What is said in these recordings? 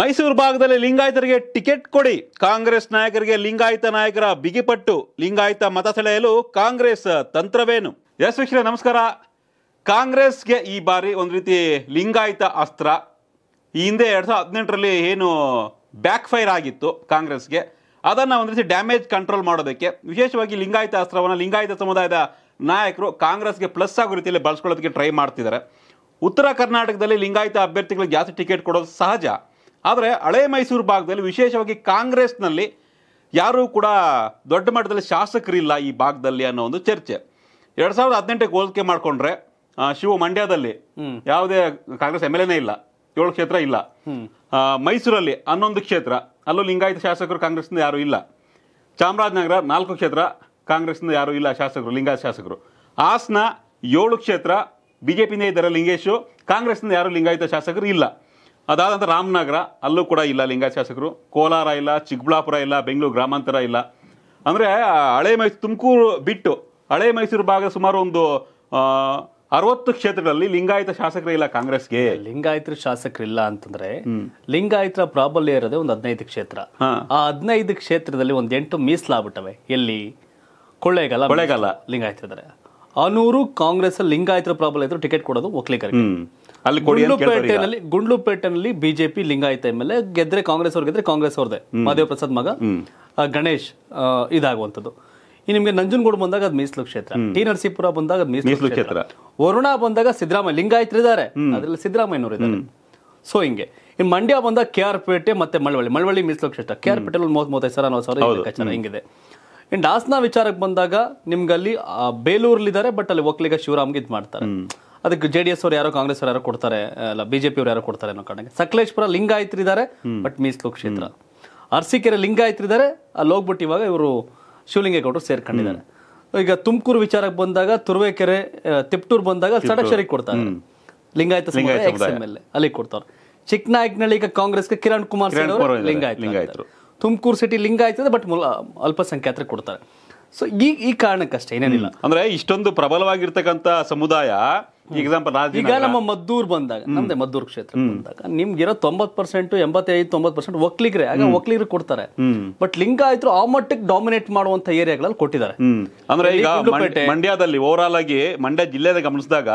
ಮೈಸೂರು ಭಾಗದಲ್ಲಿ ಲಿಂಗಾಯತರಿಗೆ ಟಿಕೆಟ್ ಕೊಡಿ ಕಾಂಗ್ರೆಸ್ ನಾಯಕರಿಗೆ ಲಿಂಗಾಯತ ನಾಯಕರ ಬಿಗಿಪಟ್ಟು ಲಿಂಗಾಯತ ಮತ ಸೆಳೆಯಲು ಕಾಂಗ್ರೆಸ್ ತಂತ್ರವೇನು ಎಸ್ ವಿಶ್ವ ನಮಸ್ಕಾರ ಕಾಂಗ್ರೆಸ್ಗೆ ಈ ಬಾರಿ ಒಂದು ರೀತಿ ಲಿಂಗಾಯತ ಅಸ್ತ್ರ ಈ ಹಿಂದೆ ಎರಡು ಸಾವಿರದ ಹದಿನೆಂಟರಲ್ಲಿ ಏನು ಬ್ಯಾಕ್ ಫೈರ್ ಆಗಿತ್ತು ಕಾಂಗ್ರೆಸ್ಗೆ ಅದನ್ನು ಒಂದು ರೀತಿ ಡ್ಯಾಮೇಜ್ ಕಂಟ್ರೋಲ್ ಮಾಡೋದಕ್ಕೆ ವಿಶೇಷವಾಗಿ ಲಿಂಗಾಯತ ಅಸ್ತ್ರವನ್ನು ಲಿಂಗಾಯತ ಸಮುದಾಯದ ನಾಯಕರು ಕಾಂಗ್ರೆಸ್ಗೆ ಪ್ಲಸ್ ಆಗೋ ರೀತಿಯಲ್ಲಿ ಬಳಸ್ಕೊಳ್ಳೋದಕ್ಕೆ ಟ್ರೈ ಮಾಡ್ತಿದ್ದಾರೆ ಉತ್ತರ ಕರ್ನಾಟಕದಲ್ಲಿ ಲಿಂಗಾಯತ ಅಭ್ಯರ್ಥಿಗಳಿಗೆ ಜಾಸ್ತಿ ಟಿಕೆಟ್ ಕೊಡೋದು ಸಹಜ ಆದರೆ ಹಳೆ ಮೈಸೂರು ಭಾಗದಲ್ಲಿ ವಿಶೇಷವಾಗಿ ಕಾಂಗ್ರೆಸ್ನಲ್ಲಿ ಯಾರೂ ಕೂಡ ದೊಡ್ಡ ಮಟ್ಟದಲ್ಲಿ ಶಾಸಕರಿಲ್ಲ ಈ ಭಾಗದಲ್ಲಿ ಅನ್ನೋ ಒಂದು ಚರ್ಚೆ ಎರಡು ಸಾವಿರದ ಹದಿನೆಂಟಕ್ಕೆ ಹೋಲಿಕೆ ಮಾಡಿಕೊಂಡ್ರೆ ಶಿವ ಮಂಡ್ಯದಲ್ಲಿ ಯಾವುದೇ ಕಾಂಗ್ರೆಸ್ ಎಮ್ ಎಲ್ ಎನೇ ಇಲ್ಲ ಏಳು ಕ್ಷೇತ್ರ ಇಲ್ಲ ಮೈಸೂರಲ್ಲಿ ಹನ್ನೊಂದು ಕ್ಷೇತ್ರ ಅಲ್ಲೂ ಲಿಂಗಾಯತ ಶಾಸಕರು ಕಾಂಗ್ರೆಸ್ನಿಂದ ಯಾರೂ ಇಲ್ಲ ಚಾಮರಾಜನಗರ ನಾಲ್ಕು ಕ್ಷೇತ್ರ ಕಾಂಗ್ರೆಸ್ನಿಂದ ಯಾರೂ ಇಲ್ಲ ಶಾಸಕರು ಲಿಂಗಾಯತ ಶಾಸಕರು ಹಾಸನ ಏಳು ಕ್ಷೇತ್ರ ಬಿ ಜೆ ಪಿನೇ ಇದ್ದಾರೆ ಲಿಂಗೇಶು ಕಾಂಗ್ರೆಸ್ನಿಂದ ಯಾರೂ ಲಿಂಗಾಯತ ಶಾಸಕರು ಇಲ್ಲ ಅದಾದಂತ ರಾಮನಗರ ಅಲ್ಲೂ ಕೂಡ ಇಲ್ಲ ಲಿಂಗಾಯತ ಶಾಸಕರು ಕೋಲಾರ ಇಲ್ಲ ಚಿಕ್ಕಬಳ್ಳಾಪುರ ಇಲ್ಲ ಬೆಂಗಳೂರು ಗ್ರಾಮಾಂತರ ಇಲ್ಲ ಅಂದರೆ ಹಳೆ ಮೈಸೂರು ತುಮಕೂರು ಬಿಟ್ಟು ಹಳೆ ಮೈಸೂರು ಭಾಗದ ಸುಮಾರು ಒಂದು ಅರವತ್ತು ಕ್ಷೇತ್ರಗಳಲ್ಲಿ ಲಿಂಗಾಯತ ಶಾಸಕರೇ ಇಲ್ಲ ಕಾಂಗ್ರೆಸ್ಗೆ ಲಿಂಗಾಯತರು ಶಾಸಕರಿಲ್ಲ ಅಂತಂದ್ರೆ ಲಿಂಗಾಯತರ ಪ್ರಾಬಲ್ಯ ಇರೋದೇ ಒಂದು ಹದಿನೈದು ಕ್ಷೇತ್ರ ಆ ಹದಿನೈದು ಕ್ಷೇತ್ರದಲ್ಲಿ ಒಂದು ಎಂಟು ಮೀಸಲಾಗ್ಬಿಟ್ಟವೆ ಎಲ್ಲಿ ಕೊಳ್ಳೇಗಾಲ ಕೊಳ್ಳೇಗಾಲ ಲಿಂಗಾಯತ ಇದ್ದಾರೆ ಆನೂರು ಕಾಂಗ್ರೆಸ್ ಲಿಂಗಾಯತರ ಪ್ರಾಬಲ್ಯ ಇದ್ರು ಟಿಕೆಟ್ ಕೊಡೋದು ಒಕ್ಕಲಿಗರಿಗೆ ಅಲ್ಲಿ ಗುಂಡ್ಲುಪೇಟೆನಲ್ಲಿ ಗುಂಡ್ಲುಪೇಟೆನಲ್ಲಿ ಬಿಜೆಪಿ ಲಿಂಗಾಯತ ಎಮ್ ಎಲ್ ಗೆದ್ರೆ ಕಾಂಗ್ರೆಸ್ ಅವ್ರು ಗೆದ್ರೆ ಕಾಂಗ್ರೆಸ್ ಅವ್ರದೆ ಮಹದೇವ್ ಪ್ರಸಾದ್ ಮಗ ಗಣೇಶ್ ಇದಾಗುವಂಥದ್ದು ಈ ನಿಮಗೆ ನಂಜನಗೂಡು ಬಂದಾಗ ಅದು ಮೀಸಲು ಕ್ಷೇತ್ರ ಟಿ ನರಸೀಪುರ ಬಂದಾಗ ಮೀಸಲು ಕ್ಷೇತ್ರ ವರುಣ ಬಂದಾಗ ಸಿದ್ದರಾಮಯ್ಯ ಲಿಂಗಾಯತರಿದ್ದಾರೆ ಅದ್ರಲ್ಲಿ ಸಿದ್ದರಾಮಯ್ಯನವರು ಇದ್ದಾರೆ ಸೊ ಹಿಂಗೆ ಇನ್ ಮಂಡ್ಯ ಬಂದಾಗ ಕೆ ಆರ್ ಪೇಟೆ ಮತ್ತೆ ಮಳವಳ್ಳಿ ಮಳವಳ್ಳಿ ಮೀಸಲು ಕ್ಷೇತ್ರ ಕೆ ಆರ್ ಪೇಟೆಲ್ ಮೂವತ್ತು ಮೂವತ್ತೈದು ಸಾವಿರ ನಾವು ಸಾವಿರ ಹಿಂಗಿದೆ ಇನ್ ಹಾಸನ ವಿಚಾರಕ್ಕೆ ಬಂದಾಗ ನಿಮ್ಗಲ್ಲಿ ಬೇಲೂರ್ಲಿದ್ದಾರೆ ಬಟ್ ಅಲ್ಲಿ ಒಕ್ಕಲಿಗ ಶಿವರಾಮ್ಗೆ ಇದು ಮಾಡ್ತಾರೆ ಅದಕ್ಕೆ ಜೆ ಡಿ ಎಸ್ ಅವರು ಯಾರೋ ಕಾಂಗ್ರೆಸ್ ಅವ್ರು ಯಾರೋ ಕೊಡ್ತಾರೆ ಅಲ್ಲ ಬಿಜೆಪಿ ಅವ್ರು ಯಾರೋ ಕೊಡ್ತಾರೆ ಅನ್ನೋ ಕಾರಣಕ್ಕೆ ಸಕಲೇಶ್ಪುರ ಲಿಂಗಾಯತರಿದ್ದಾರೆ ಬಟ್ ಮೀಸಲು ಕ್ಷೇತ್ರ ಅರ್ಸಿಕೆರೆ ಲಿಂಗಾಯತರಿದ್ದಾರೆ ಅಲ್ಲಿ ಹೋಗ್ಬಿಟ್ಟು ಇವಾಗ ಇವರು ಶಿವಲಿಂಗೇಗೌಡರು ಸೇರ್ಕೊಂಡಿದ್ದಾರೆ ಈಗ ತುಮಕೂರು ವಿಚಾರಕ್ಕೆ ಬಂದಾಗ ತುರುವೇಕೆರೆ ತಿಪ್ಟೂರ್ ಬಂದಾಗ ಸಡಕ್ಷರಿಗೆ ಕೊಡ್ತಾರೆ ಲಿಂಗಾಯತ ಅಲ್ಲಿ ಕೊಡ್ತಾರೆ ಚಿಕ್ಕನಾಯಕನಹಳ್ಳಿ ಈಗ ಕಾಂಗ್ರೆಸ್ಗೆ ಕಿರಣ್ ಕುಮಾರ್ ಲಿಂಗಾಯತ ತುಮಕೂರು ಸಿಟಿ ಲಿಂಗಾಯತ ಬಟ್ ಅಲ್ಪಸಂಖ್ಯಾತರಿಗೆ ಕೊಡ್ತಾರೆ ಸೊ ಈ ಈ ಕಾರಣಕ್ಕಷ್ಟೇ ಏನೇನಿಲ್ಲ ಅಂದ್ರೆ ಇಷ್ಟೊಂದು ಪ್ರಬಲವಾಗಿರ್ತಕ್ಕಂಥ ಸಮುದಾಯ ಎಕ್ಸಾಂಪಲ್ ಈಗ ನಮ್ಮ ಮದ್ದೂರ್ ಬಂದಾಗ ನಮ್ದೇ ಮದ್ದೂರ್ ಕ್ಷೇತ್ರ ಬಂದಾಗ ನಿಮ್ಗಿರೋ ತೊಂಬತ್ ಪರ್ಸೆಂಟ್ ಎಂಬತ್ತೈದು ತೊಂಬತ್ ಪರ್ಸೆಂಟ್ ಒಕ್ಲಿಗ್ರೆ ಆಗ ಒಕ್ಲಿಗ್ರೆ ಕೊಡ್ತಾರೆ ಬಟ್ ಲಿಂಗ ಆಯ್ತು ಆ ಮಟ್ಟಕ್ಕೆ ಡಾಮಿನೇಟ್ ಮಾಡುವಂತ ಏರಿಯಾಗಳಲ್ಲಿ ಕೊಟ್ಟಿದ್ದಾರೆ ಅಂದ್ರೆ ಈಗ ಮಂಡ್ಯದಲ್ಲಿ ಓವರ್ ಆಗಿ ಮಂಡ್ಯ ಜಿಲ್ಲೆದ ಗಮನಿಸಿದಾಗ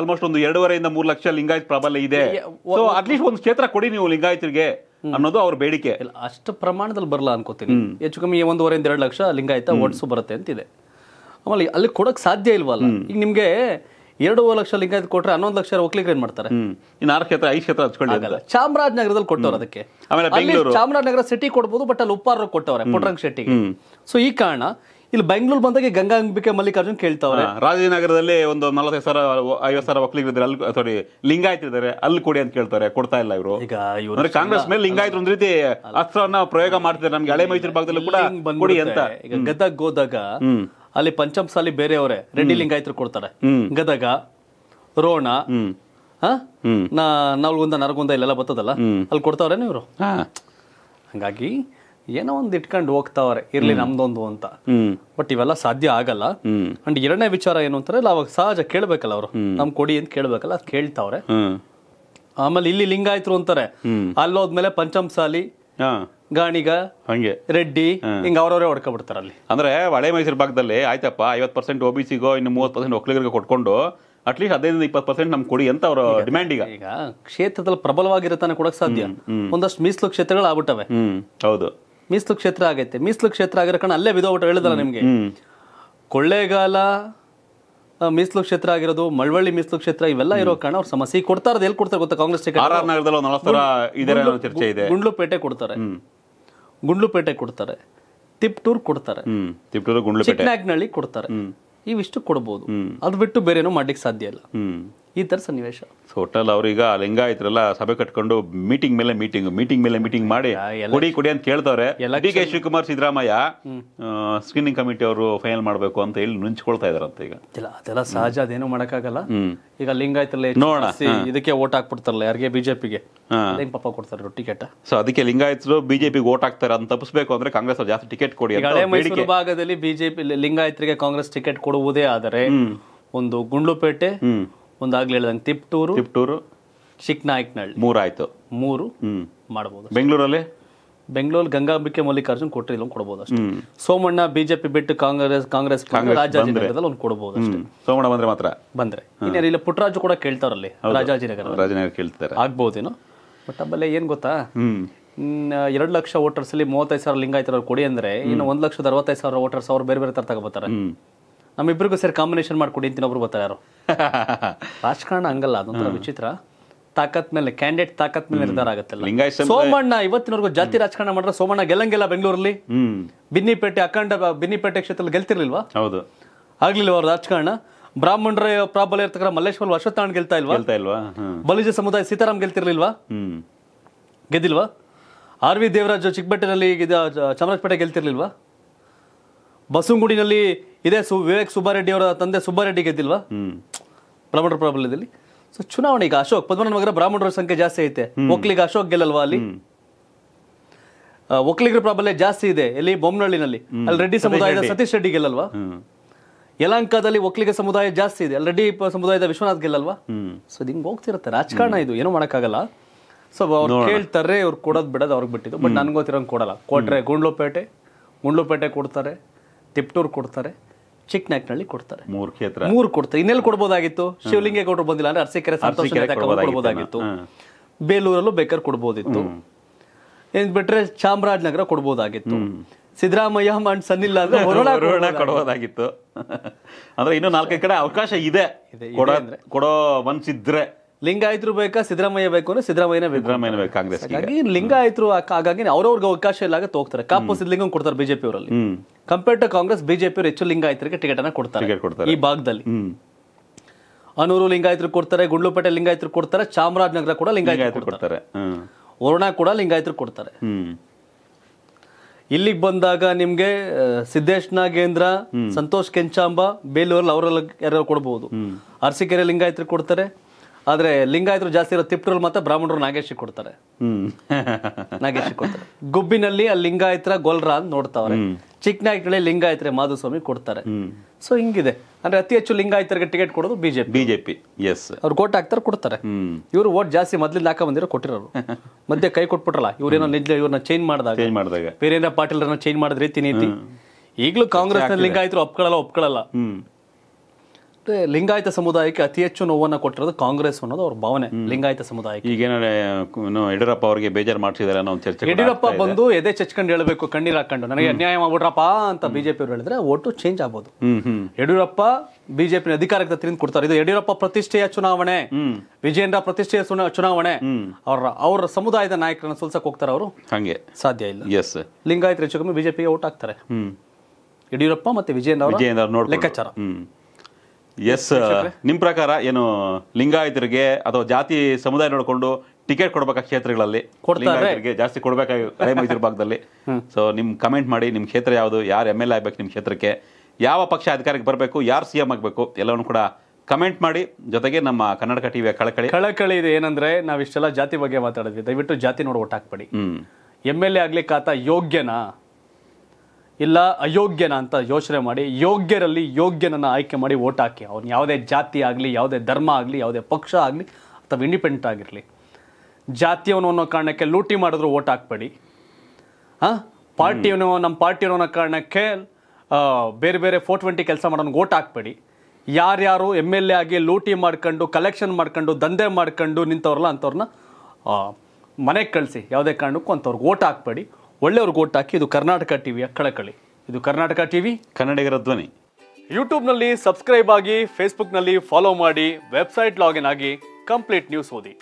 ಆಲ್ಮೋಸ್ಟ್ ಒಂದು ಎರಡೂವರೆಯಿಂದ ಮೂರ್ ಲಕ್ಷ ಲಿಂಗಾಯತ್ ಪ್ರಾಬಲ್ಯ ಇದೆ ಅಟ್ಲೀಸ್ಟ್ ಒಂದು ಕ್ಷೇತ್ರ ಕೊಡಿ ನೀವು ಲಿಂಗಾಯತರಿಗೆ ಅನ್ನೋದು ಅವ್ರ ಬೇಡಿಕೆ ಇಲ್ಲ ಅಷ್ಟು ಪ್ರಮಾಣದಲ್ಲಿ ಬರಲ್ಲ ಅನ್ಕೋತೀನಿ ಹೆಚ್ಚು ಕಮ್ಮಿ ಒಂದೂವರೆಯಿಂದ ಎರಡು ಲಕ್ಷ ಲಿಂಗಾಯತ ಒಡ್ಸು ಬರುತ್ತೆ ಅಂತಿದೆ ಆಮೇಲೆ ಅಲ್ಲಿ ಕೊಡೋಕೆ ಸಾಧ್ಯ ಇಲ್ವಲ್ಲ ಈಗ ನಿಮಗೆ ಎರಡೂವರೆ ಲಕ್ಷ ಲಿಂಗಾಯತ್ ಕೊಟ್ರೆ ಹನ್ನೊಂದು ಲಕ್ಷ ಒಕ್ಕಲಿಗರು ಏನ್ ಮಾಡ್ತಾರೆ ಇನ್ನು ಆರು ಕ್ಷೇತ್ರ ಐದು ಕ್ಷೇತ್ರ ಹಂಚ್ಕೊಳ್ಳಿ ಚಾಮರಾಜನಗರದಲ್ಲಿ ಕೊಟ್ಟವ್ರು ಅದಕ್ಕೆ ಚಾಮರಾಜನಗರ ಸಿಟಿ ಕೊಡ್ಬೋದು ಬಟ್ ಅಲ್ಲಿ ಉಪ್ಪಾರ ಕೊಟ್ಟವ್ರೆ ಪುಟ್ರಂಗ್ ಶೆಟ್ಟಿ ಸೊ ಈ ಕಾರಣ ಇಲ್ಲಿ ಬೆಂಗಳೂರು ಬಂದಾಗ ಗಂಗಾಂಬಿಕೆ ಮಲ್ಲಿಕಾರ್ಜುನ್ ಕೇಳ್ತಾವ್ರೆ ರಾಜನಗರದಲ್ಲಿ ಒಂದು ನಲವತ್ತೈದು ಸಾವಿರ ಐವತ್ತು ಸಾವಿರ ಒಕ್ಕಲಿಗರಿದ್ದಾರೆ ಅಲ್ಲಿ ಸಾರಿ ಲಿಂಗಾಯತ್ ಇದ್ದಾರೆ ಅಲ್ಲಿ ಕೊಡಿ ಅಂತ ಕೇಳ್ತಾರೆ ಕೊಡ್ತಾ ಇಲ್ಲ ಇವರು ಅಂದ್ರೆ ಕಾಂಗ್ರೆಸ್ ಮೇಲೆ ಲಿಂಗಾಯತ್ ಒಂದ್ ರೀತಿ ಅಸ್ತ್ರವನ್ನ ಪ್ರಯೋಗ ಮಾಡ್ತಿದ್ದಾರೆ ನಮ್ಗೆ ಹಳೆ ಮೈಸೂರು ಭಾಗದಲ್ಲೂ ಕೂಡ ಕೊಡಿ ಅಂತ ಗದಗ್ ಹೋದಾಗ ಅಲ್ಲಿ ಪಂಚಮಸಾಲಿ ಬೇರೆಯವರೇ ರೆಡ್ಡಿ ಲಿಂಗಾಯತರು ಕೊಡ್ತಾರೆ ಗದಗ ರೋಣ ನಾಲ್ಗೊಂದ ನರಗುಂದ ಇಲ್ಲೆಲ್ಲ ಬರ್ತದಲ್ಲ ಅಲ್ಲಿ ಕೊಡ್ತಾವ್ರೇನು ಇವರು ಹಂಗಾಗಿ ಏನೋ ಒಂದು ಇಟ್ಕೊಂಡು ಹೋಗ್ತಾವ್ರೆ ಇರ್ಲಿ ನಮ್ದೊಂದು ಅಂತ ಬಟ್ ಇವೆಲ್ಲ ಸಾಧ್ಯ ಆಗಲ್ಲ ಅಂಡ್ ಎರಡನೇ ವಿಚಾರ ಏನು ಅಂತಾರೆ ಅವಾಗ ಸಹಜ ಕೇಳ್ಬೇಕಲ್ಲ ಅವರು ನಮ್ ಕೊಡಿ ಅಂತ ಕೇಳ್ಬೇಕಲ್ಲ ಅದ್ ಕೇಳ್ತಾವ್ರೆ ಆಮೇಲೆ ಇಲ್ಲಿ ಲಿಂಗಾಯತರು ಅಂತಾರೆ ಅಲ್ಲೋದ್ಮೇಲೆ ಪಂಚಮಸಾಲಿ ಗಾಣಿಗ ಹಂಗೆ ರೆಡ್ಡಿ ಹಿಂಗ ಅವ್ರವ್ರೆ ಬಿಡ್ತಾರೆ ಅಲ್ಲಿ ಅಂದ್ರೆ ಹಳೆ ಮೈಸೂರು ಭಾಗದಲ್ಲಿ ಆಯ್ತಪ್ಪ ಐವತ್ ಪರ್ಸೆಂಟ್ ಒ ಬಿ ಇನ್ನು ಮೂವತ್ತು ಪರ್ಸೆಂಟ್ ಒಕ್ಕಲಿಗರಿಗೆ ಕೊಟ್ಕೊಂಡು ಅಟ್ಲೀಸ್ಟ್ ಹದಿನೈದು ಇಪ್ಪತ್ತು ಪರ್ಸೆಂಟ್ ನಮ್ಗೆ ಕೊಡಿ ಅಂತ ಅವರ ಡಿಮ್ಯಾಂಡ್ ಈಗ ಕ್ಷೇತ್ರದಲ್ಲಿ ಪ್ರಬಲವಾಗಿರತನ ಕೊಡಕ್ ಸಾಧ್ಯ ಒಂದಷ್ಟು ಮೀಸಲು ಕ್ಷೇತ್ರಗಳು ಆಗ್ಬಿಟ್ಟವೆ ಹೌದು ಮೀಸಲು ಕ್ಷೇತ್ರ ಆಗೈತೆ ಮೀಸಲು ಕ್ಷೇತ್ರ ಆಗಿರೋ ಕಾರಣ ಅಲ್ಲೇ ಬಿದೋಗ್ಬಿಟ್ಟು ಹೇಳಿದಲ್ಲ ನಿಮಗೆ ಕೊಳ್ಳೇಗಾಲ ಮೀಸಲು ಕ್ಷೇತ್ರ ಆಗಿರೋದು ಮಳವಳ್ಳಿ ಮೀಸಲು ಕ್ಷೇತ್ರ ಇವೆಲ್ಲ ಇರೋ ಕಾರಣ ಅವ್ರ ಸಮಸ್ಯೆ ಕೊಡ್ತಾರ ಎಲ್ಲಿ ಕೊಡ್ತಾರೆ ಗೊತ್ತಾ ಕಾಂಗ್ರೆಸ್ ಚರ್ಚೆ ಇದೆ ಪೇಟೆ ಕೊಡ್ತಾರೆ ಗುಂಡ್ಲುಪೇಟೆ ಕೊಡ್ತಾರೆ ತಿಪ್ಟೂರ್ ಕೊಡ್ತಾರೆ ತಿಪ್ಟೂರು ಗುಂಡ್ಲು ಚಿಕ್ಕನಾಗ್ನಳ್ಳಿ ಕೊಡ್ತಾರೆ ಇವಿಷ್ಟು ಕೊಡ್ಬೋದು ಅದು ಬಿಟ್ಟು ಬೇರೆನೂ ಮಾಡ್ಲಿಕ್ಕೆ ಸಾಧ್ಯ ಇಲ್ಲ ಈ ಥರ ಸನ್ನಿವೇಶ ಸೊ ಒಟ್ಟಲ್ಲಿ ಅವ್ರೀಗ ಲಿಂಗಾಯತರೆಲ್ಲ ಸಭೆ ಕಟ್ಕೊಂಡು ಮೀಟಿಂಗ್ ಮೇಲೆ ಮೀಟಿಂಗ್ ಮೀಟಿಂಗ್ ಮೇಲೆ ಮೀಟಿಂಗ್ ಮಾಡಿ ಕೊಡಿ ಕೊಡಿ ಅಂತ ಕೇಳ್ತಾವ್ರೆ D K Shivakumar Siddaramaiah screening committee ಅವರು ಫೈನಲ್ ಮಾಡಬೇಕು ಅಂತ ಹೇಳಿ ನುಂಚ್ಕೊಳ್ತಾ ಇದಾರಂತ ಈಗ ಇಲ್ಲ ಅದೆಲ್ಲ ಸಹಜ ಅದೇನು ಮಾಡೋಕ್ಕಾಗಲ್ಲ ಈಗ ಆಯ್ತಲ್ಲ ನೋಡ ಇದಕ್ಕೆ ಓಟ್ ಹಾಕ್ಬಿಡ್ತಾರಲ್ಲ ಯಾರಿಗೆ ಬಿಜೆಪಿಗೆ ಹೆಂಗ್ ಪಾಪ ಕೊಡ್ತಾರೆ ಟಿಕೆಟ್ ಸೊ ಅದಕ್ಕೆ ಲಿಂಗಾಯತ್ರು ಬಿಜೆಪಿಗೆ ಓಟ್ ಹಾಕ್ತಾರೆ ಅಂತ ತಪ್ಪಿಸಬೇಕು ಅಂದ್ರೆ ಕಾಂಗ್ರೆಸ್ ಅವ್ರು ಜಾಸ್ತಿ ಟಿಕೆಟ್ ಕೊಡಿ ಮೈಸೂರು ಭಾಗದಲ್ಲಿ ಬಿಜೆಪಿ ಲಿಂಗಾಯತರಿಗೆ ಕಾಂಗ್ರೆಸ್ ಟಿಕೆಟ್ ಕೊಡುವುದೇ ಆದರೆ ಒಂದು ಗುಂಡ್ಲುಪೇಟೆ ಒಂದಾಗ್ಲೇ ಹೇಳ್ದಂಗೆ ತಿಪ್ಟೂರು ತಿಪ್ಟೂರು ಮೂರ್ ಮೂರಾಯ್ತು ಮೂರು ಮಾಡ್ಬೋದು ಬೆಂಗಳೂರಲ್ಲಿ ಬೆಂಗಳೂರು ಗಂಗಾಂಬಿಕೆ ಮಲ್ಲಿಕಾರ್ಜುನ್ ಕೊಟ್ಟಿಲ್ಲ ಕೊಡಬಹುದು ಅಷ್ಟೇ ಸೋಮಣ್ಣ ಬಿಜೆಪಿ ಬಿಟ್ಟು ಕಾಂಗ್ರೆಸ್ ಕಾಂಗ್ರೆಸ್ ರಾಜಾಜಿನಗರದಲ್ಲಿ ಒಂದು ಕೊಡಬಹುದು ಅಷ್ಟೇ ಸೋಮಣ್ಣ ಬಂದ್ರೆ ಮಾತ್ರ ಬಂದ್ರೆ ಇನ್ನೇನು ಇಲ್ಲ ಪುಟ್ಟರಾಜು ಕೂಡ ಕೇಳ್ತಾರಲ್ಲಿ ರಾಜಾಜಿನಗರ ರಾಜನಗರ ಕೇಳ್ತಾರೆ ಆಗ್ಬೋದೇನು ಬಟ್ ಆಮೇಲೆ ಏನ್ ಗೊತ್ತಾ ಎರಡು ಲಕ್ಷ ವೋಟರ್ಸ್ ಅಲ್ಲಿ ಮೂವತ್ತೈದು ಸಾವಿರ ಲಿಂಗಾಯತರವ್ರು ಕೊಡಿ ಅಂದ್ರೆ ಇನ್ನು ಒಂದ್ ಲಕ್ಷದ ಅರವತ್ತೈದು ಸಾವಿರ ವೋಟರ್ಸ್ ಅವ್ರು ಬೇರೆ ಬೇರೆ ತರ ತಗೋಬರ್ತಾರೆ ನಮ್ಮಿಬ್ಬರಿಗೂ ಸರಿ ಕಾಂಬಿನೇಷನ್ ಮಾಡಿಕೊಡಿ ಅಂತ ಇನ್ನೊಬ್ರು ಬರ್ತಾರೆ ರಾಜಕಾರಣ ಹಂಗಲ್ಲ ಅದೊಂಥರ ವಿಚಿತ್ರ ತಾಕತ್ ಮೇಲೆ ಕ್ಯಾಂಡಿಡೇಟ್ ತಾಕತ್ ಮೇಲೆ ನಿರ್ಧಾರ ಆಗುತ್ತೆ ಸೋಮಣ್ಣ ಇವತ್ತಿನವರೆಗೂ ಜಾತಿ ರಾಜಕಾರಣ ಮಾಡಿದ್ರೆ ಸೋಮಣ್ಣ ಗೆಲ್ಲಂಗಿಲ್ಲ ಬೆಂಗಳೂರಲ್ಲಿ ಬಿನ್ನಿಪೇಟೆ ಅಖಂಡ ಬಿನ್ನಿಪೇಟೆ ಕ್ಷೇತ್ರದಲ್ಲಿ ಗೆಲ್ತಿರ್ಲಿಲ್ವಾ ಹೌದು ಆಗ್ಲಿಲ್ಲ ಅವ್ರ ರಾಜಕಾರಣ ಬ್ರಾಹ್ಮಣರ ಪ್ರಾಬಲ್ಯ ಇರ್ತಕ್ಕ ಮಲ್ಲೇಶ್ವರ ಅಶ್ವತ್ಥಾಣ್ ಗೆಲ್ತಾ ಇಲ್ವಾ ಇಲ್ವಾ ಬಲಿಜ ಸಮುದಾಯ ಸೀತಾರಾಮ್ ಗೆಲ್ತಿರ್ಲಿಲ್ವಾ ಗೆದ್ದಿಲ್ವಾ ಆರ್ ವಿ ದೇವರಾಜ್ ಚಿಕ್ಕಬೆಟ್ಟಿನಲ್ಲಿ ಚಾಮರಾಜಪೇಟೆ ಗೆಲ್ತಿರ್ಲಿಲ್ವಾ ಬಸುಂಗುಡಿನಲ್ಲಿ ಇದೇ ಸು ವಿವೇಕ್ ಸುಬ್ಬಾರೆಡ್ಡಿ ಅವರ ತಂದೆ ಸುಬ್ಬಾರೆಡ್ಡಿ ಗೆದ್ದಿಲ್ವಾ ಬ್ರಾಹ್ಮಣರ ಪ್ರಾಬಲ್ಯದಲ್ಲಿ ಸೊ ಚುನಾವಣೆ ಈಗ ಅಶೋಕ್ ಪದ್ಮನಾಭ ನಗರ ಬ್ರಾಹ್ಮಣರ ಸಂಖ್ಯೆ ಜಾಸ್ತಿ ಐತೆ ಒಕ್ಲಿಗೆ ಅಶೋಕ್ ಗೆಲ್ಲಲ್ವಾ ಅಲ್ಲಿ ಒಕ್ಲಿಗರ ಪ್ರಾಬಲ್ಯ ಜಾಸ್ತಿ ಇದೆ ಇಲ್ಲಿ ಬೊಮ್ಮನಹಳ್ಳಿನಲ್ಲಿ ಅಲ್ಲಿ ರೆಡ್ಡಿ ಸಮುದಾಯದ ಸತೀಶ್ ರೆಡ್ಡಿ ಗೆಲ್ಲಲ್ವಾ ಯಲಂಕಾದಲ್ಲಿ ಒಕ್ಕಲಿಗ ಸಮುದಾಯ ಜಾಸ್ತಿ ಇದೆ ರೆಡ್ಡಿ ಸಮುದಾಯದ ವಿಶ್ವನಾಥ್ ಗೆಲ್ಲಲ್ವಾ ಸೊ ಹಿಂಗ್ ಹೋಗ್ತಿರತ್ತೆ ರಾಜಕಾರಣ ಇದು ಏನು ಮಾಡೋಕ್ಕಾಗಲ್ಲ ಸೊ ಅವ್ರು ಕೇಳ್ತಾರೆ ಇವ್ರು ಕೊಡೋದು ಬಿಡೋದು ಅವ್ರಿಗೆ ಬಿಟ್ಟಿದ್ದು ಬಟ್ ಗೊತ್ತಿರೋಂಗೆ ಕೊಡಲ್ಲ ಕೊಟ್ರೆ ಗುಂಡ್ಲುಪೇಟೆ ಗುಂಡ್ಲುಪೇಟೆ ಕೊಡ್ತಾರೆ ತಿಪ್ಟೂರ್ ಕೊಡ್ತಾರೆ ನಲ್ಲಿ ಕೊಡ್ತಾರೆ ಮೂರು ಕ್ಷೇತ್ರ ಮೂರು ಕೊಡ್ತಾರೆ ಇನ್ನೆಲ್ಲಿ ಕೊಡ್ಬೋದಾಗಿತ್ತು ಶಿವಲಿಂಗೇಗೌಡರು ಬಂದಿಲ್ಲ ಅಂದ್ರೆ ಅರಸೀಕೆರೆ ಸಂತೋಷ ಕೊಡ್ಬೋದಾಗಿತ್ತು ಬೇಲೂರಲ್ಲೂ ಬೇಕರ್ ಕೊಡ್ಬೋದಿತ್ತು ಏನ್ ಬಿಟ್ರೆ ಚಾಮರಾಜನಗರ ಕೊಡ್ಬೋದಾಗಿತ್ತು ಸಿದ್ದರಾಮಯ್ಯ ಮಂಡ್ ಸನ್ನಿಲ್ಲ ಅಂದ್ರೆ ಅಂದ್ರೆ ಇನ್ನೂ ನಾಲ್ಕೈದು ಕಡೆ ಅವಕಾಶ ಇದೆ ಕೊಡೋ ಮನ್ಸಿದ್ರೆ ಲಿಂಗಾಯತರು ಬೇಕಾ ಸಿದ್ದರಾಮಯ್ಯ ಬೇಕು ಅಂದ್ರೆ ಸಿದ್ದರಾಮಯ್ಯನೇ ಸಿದ್ದರಾಮಯ್ಯ ಬೇಕು ಕಾಂಗ್ರೆಸ್ ಹಾಗಾಗಿ ಲಿಂಗಾಯತರು ಹಾಗಾಗಿ ಅವ್ರವ್ರಿಗೆ ಅವಕಾಶ ಇಲ್ಲ ಹೋಗ್ತಾರೆ ಕಾಪು ಸಿದ್ಲಿಂಗ ಕೊಡ್ತಾರೆ ಬಿಜೆಪಿ ಅವರಲ್ಲಿ ಕಂಪೇರ್ ಟು ಕಾಂಗ್ರೆಸ್ ಬಿಜೆಪಿ ಹೆಚ್ಚು ಲಿಂಗಾಯತರಿಗೆ ಟಿಕೆಟ್ ಅನ್ನ ಕೊಡ್ತಾರೆ ಈ ಭಾಗದಲ್ಲಿ ಅನೂರು ಲಿಂಗಾಯತರು ಕೊಡ್ತಾರೆ ಗುಂಡ್ಲುಪೇಟೆ ಲಿಂಗಾಯತರು ಕೊಡ್ತಾರೆ ಚಾಮರಾಜನಗರ ಕೂಡ ಲಿಂಗಾಯತರು ಕೊಡ್ತಾರೆ ವರುಣ ಕೂಡ ಲಿಂಗಾಯತರು ಕೊಡ್ತಾರೆ ಇಲ್ಲಿಗೆ ಬಂದಾಗ ನಿಮ್ಗೆ ಸಿದ್ದೇಶ್ ನಾಗೇಂದ್ರ ಸಂತೋಷ್ ಕೆಂಚಾಂಬ ಬೇಲೂರ್ ಅವರಲ್ಲಿ ಯಾರು ಕೊಡಬಹುದು ಅರಸಿಕೆರೆ ಲಿಂಗಾಯತರು ಕೊಡ್ತಾರೆ ಆದ್ರೆ ಲಿಂಗಾಯತರು ಜಾಸ್ತಿ ಇರೋ ತಿಪ್ಟೂರಲ್ಲಿ ಮತ್ತೆ ಬ್ರಾಹ್ಮಣರು ನಾಗೇಶಿ ಕೊಡ್ತಾರೆ ನಾಗೇಶಿ ಕೊಡ್ತಾರೆ ಗುಬ್ಬಿನಲ್ಲಿ ಆ ಲಿಂಗಾಯತರ ಗೊಲ್ರ ಅಂತ ನೋಡ್ತಾವ್ರೆ ಚಿಕ್ಕನಾಯ್ಕಳಿ ಲಿಂಗಾಯತರೆ ಮಾಧುಸ್ವಾಮಿ ಕೊಡ್ತಾರೆ ಸೊ ಹಿಂಗಿದೆ ಅಂದ್ರೆ ಅತಿ ಹೆಚ್ಚು ಲಿಂಗಾಯತರಿಗೆ ಟಿಕೆಟ್ ಕೊಡೋದು ಬಿಜೆಪಿ ಬಿಜೆಪಿ ಎಸ್ ಅವ್ರು ಕೋಟ್ ಹಾಕ್ತಾರೆ ಕೊಡ್ತಾರೆ ಇವರು ಓಟ್ ಜಾಸ್ತಿ ಮೊದ್ಲಿಂದ ಹಾಕ ಬಂದಿರೋ ಕೊಟ್ಟಿರೋರು ಮಧ್ಯೆ ಕೈ ಕೊಟ್ಬಿಟ್ರಲ್ಲ ಇವ್ರೇನೋ ನಿಜ ಇವ್ರನ್ನ ಚೇಂಜ್ ಮಾಡಿದಾಗ ಚೇಂಜ್ ಮಾಡಿದಾಗ ವೀರೇಂದ್ರ ಪಾಟೀಲ್ ಚೇಂಜ್ ಮಾಡಿದ ರೀತಿ ನೀತಿ ಈಗಲೂ ಕಾಂಗ್ರೆಸ್ ಲಿಂಗಾಯತರು ಒಪ್ಕೊಳ್ಳಲ್ಲ ಒಪ್ಕೊಳ್ಳಲ್ಲ ಲಿಂಗಾಯತ ಸಮುದಾಯಕ್ಕೆ ಅತಿ ಹೆಚ್ಚು ನೋವನ್ನು ಕೊಟ್ಟಿರೋದು ಕಾಂಗ್ರೆಸ್ ಅನ್ನೋದು ಅವ್ರ ಭಾವನೆ ಲಿಂಗಾಯತ ಸಮುದಾಯಕ್ಕೆ ಈಗೇನಾದ್ರೆ ಯಡಿಯೂರಪ್ಪ ಅವರಿಗೆ ಬೇಜಾರು ಮಾಡಿಸಿದಾರೆ ಯಡಿಯೂರಪ್ಪ ಬಂದು ಎದೆ ಚಚ್ಕೊಂಡು ಹೇಳಬೇಕು ಕಣ್ಣೀರು ಹಾಕೊಂಡು ನನಗೆ ಅನ್ಯಾಯ ಮಾಡ್ಬಿಟ್ರಪ್ಪ ಅಂತ ಬಿಜೆಪಿ ಅವರು ಹೇಳಿದ್ರೆ ಒಟ್ಟು ಚೇಂಜ್ ಆಗ್ಬೋದು ಯಡಿಯೂರಪ್ಪ ಬಿಜೆಪಿ ಅಧಿಕಾರಕ್ಕೆ ತಿಂದು ಕೊಡ್ತಾರೆ ಇದು ಯಡಿಯೂರಪ್ಪ ಪ್ರತಿಷ್ಠೆಯ ಚುನಾವಣೆ ವಿಜಯೇಂದ್ರ ಪ್ರತಿಷ್ಠೆಯ ಚುನಾವಣೆ ಅವರ ಅವರ ಸಮುದಾಯದ ನಾಯಕರನ್ನ ಸುಲ್ಸಕ್ ಹೋಗ್ತಾರೆ ಅವರು ಹಂಗೆ ಸಾಧ್ಯ ಇಲ್ಲ ಎಸ್ ಲಿಂಗಾಯತ ಹೆಚ್ಚು ಕಮ್ಮಿ ಬಿಜೆಪಿಗೆ ಓಟ್ ಹಾಕ್ತಾರೆ ಯಡಿಯೂರಪ್ಪ ಮತ್ತೆ ವಿಜೇಂದ್ರ ಲೆಕ್ಕಾಚಾರ ಎಸ್ ನಿಮ್ಮ ಪ್ರಕಾರ ಏನು ಲಿಂಗಾಯತರಿಗೆ ಅಥವಾ ಜಾತಿ ಸಮುದಾಯ ನೋಡಿಕೊಂಡು ಟಿಕೆಟ್ ಕೊಡ್ಬೇಕಾ ಕ್ಷೇತ್ರಗಳಲ್ಲಿ ಲಿಂಗಾಯತರಿಗೆ ಜಾಸ್ತಿ ಕೊಡಬೇಕಾಗಿ ಭಾಗದಲ್ಲಿ ಸೊ ನಿಮ್ಮ ಕಮೆಂಟ್ ಮಾಡಿ ನಿಮ್ಮ ಕ್ಷೇತ್ರ ಯಾವುದು ಯಾರು ಎಮ್ ಎಲ್ ಎ ಆಗಬೇಕು ನಿಮ್ಮ ಕ್ಷೇತ್ರಕ್ಕೆ ಯಾವ ಪಕ್ಷ ಅಧಿಕಾರಕ್ಕೆ ಬರಬೇಕು ಯಾರು ಸಿ ಎಂ ಆಗಬೇಕು ಎಲ್ಲವನ್ನು ಕೂಡ ಕಮೆಂಟ್ ಮಾಡಿ ಜೊತೆಗೆ ನಮ್ಮ ಕನ್ನಡಕ ಟಿವಿಯ ಕಳಕಳಿ ಕಳಕಳಿ ಇದೆ ಏನಂದ್ರೆ ನಾವು ಇಷ್ಟೆಲ್ಲ ಜಾತಿ ಬಗ್ಗೆ ಮಾತಾಡಿದ್ವಿ ದಯವಿಟ್ಟು ಜಾತಿ ನೋಡಿ ಒಟ್ಟಾಕ್ಬೇಡಿ ಎಮ್ ಎಲ್ ಎ ಆಗ್ಲಿಕ್ಕೆ ಆತ ಯೋಗ್ಯನಾ ಇಲ್ಲ ಅಯೋಗ್ಯನ ಅಂತ ಯೋಚನೆ ಮಾಡಿ ಯೋಗ್ಯರಲ್ಲಿ ಯೋಗ್ಯನನ್ನು ಆಯ್ಕೆ ಮಾಡಿ ಓಟ್ ಹಾಕಿ ಅವ್ನು ಯಾವುದೇ ಜಾತಿ ಆಗಲಿ ಯಾವುದೇ ಧರ್ಮ ಆಗಲಿ ಯಾವುದೇ ಪಕ್ಷ ಆಗಲಿ ಅಥವಾ ಇಂಡಿಪೆಂಡೆಂಟ್ ಆಗಿರಲಿ ಜಾತಿಯವನು ಅನ್ನೋ ಕಾರಣಕ್ಕೆ ಲೂಟಿ ಮಾಡಿದ್ರು ಓಟ್ ಹಾಕ್ಬೇಡಿ ಹಾಂ ಪಾರ್ಟಿಯವನು ನಮ್ಮ ಪಾರ್ಟಿಯವನು ಅನ್ನೋ ಕಾರಣಕ್ಕೆ ಬೇರೆ ಬೇರೆ ಫೋರ್ ಟ್ವೆಂಟಿ ಕೆಲಸ ಮಾಡೋನಿಗೆ ಓಟ್ ಹಾಕ್ಬೇಡಿ ಯಾರ್ಯಾರು ಎಮ್ ಎಲ್ ಎ ಆಗಿ ಲೂಟಿ ಮಾಡ್ಕೊಂಡು ಕಲೆಕ್ಷನ್ ಮಾಡ್ಕೊಂಡು ದಂಧೆ ಮಾಡ್ಕೊಂಡು ನಿಂತವ್ರಲ್ಲ ಅಂಥವ್ರನ್ನ ಮನೆಗೆ ಕಳಿಸಿ ಯಾವುದೇ ಕಾರಣಕ್ಕೂ ಅಂಥವ್ರಿಗೆ ಓಟ್ ಹಾಕ್ಬೇಡಿ ಒಳ್ಳೆಯವರು ಹಾಕಿ ಇದು ಕರ್ನಾಟಕ ಟಿ ಕಳಕಳಿ ಇದು ಕರ್ನಾಟಕ ಟಿ ವಿ ಕನ್ನಡಿಗರ ಧ್ವನಿ ಯೂಟ್ಯೂಬ್ನಲ್ಲಿ ಸಬ್ಸ್ಕ್ರೈಬ್ ಆಗಿ ಫೇಸ್ಬುಕ್ನಲ್ಲಿ ಫಾಲೋ ಮಾಡಿ ವೆಬ್ಸೈಟ್ ಲಾಗಿನ್ ಆಗಿ ಕಂಪ್ಲೀಟ್ ನ್ಯೂಸ್ ಓದಿ